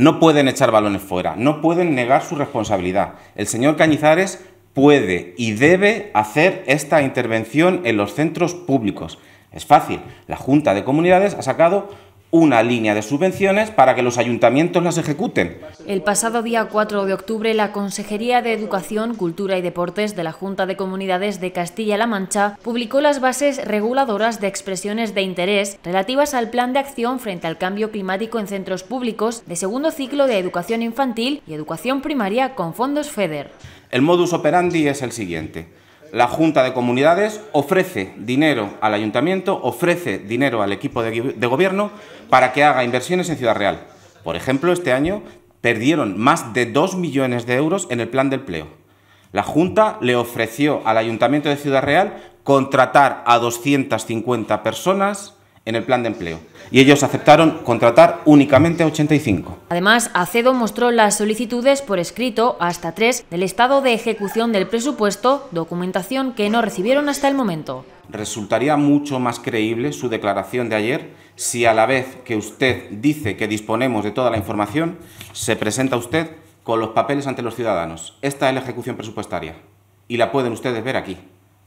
No pueden echar balones fuera, no pueden negar su responsabilidad. El señor Cañizares puede y debe hacer esta intervención en los centros públicos. Es fácil, la Junta de Comunidades ha sacado una línea de subvenciones para que los ayuntamientos las ejecuten. El pasado día 4 de octubre, la Consejería de Educación, Cultura y Deportes de la Junta de Comunidades de Castilla-La Mancha publicó las bases reguladoras de expresiones de interés relativas al Plan de Acción frente al Cambio Climático en Centros Públicos de segundo ciclo de Educación Infantil y Educación Primaria con fondos FEDER. El modus operandi es el siguiente la Junta de Comunidades ofrece dinero al Ayuntamiento, ofrece dinero al equipo de, gobierno para que haga inversiones en Ciudad Real. Por ejemplo, este año perdieron más de 2 millones de euros en el plan de empleo. La Junta le ofreció al Ayuntamiento de Ciudad Real contratar a 250 personas en el plan de empleo y ellos aceptaron contratar únicamente a 85. Además, Acedo mostró las solicitudes por escrito, hasta tres, del estado de ejecución del presupuesto, documentación que no recibieron hasta el momento. Resultaría mucho más creíble su declaración de ayer si a la vez que usted dice que disponemos de toda la información, se presenta usted con los papeles ante los ciudadanos. Esta es la ejecución presupuestaria y la pueden ustedes ver aquí.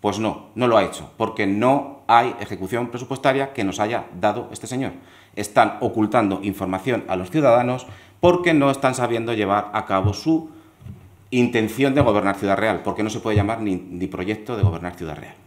Pues no, no lo ha hecho, porque no hay ejecución presupuestaria que nos haya dado este señor. Están ocultando información a los ciudadanos porque no están sabiendo llevar a cabo su intención de gobernar Ciudad Real, porque no se puede llamar ni, proyecto de gobernar Ciudad Real.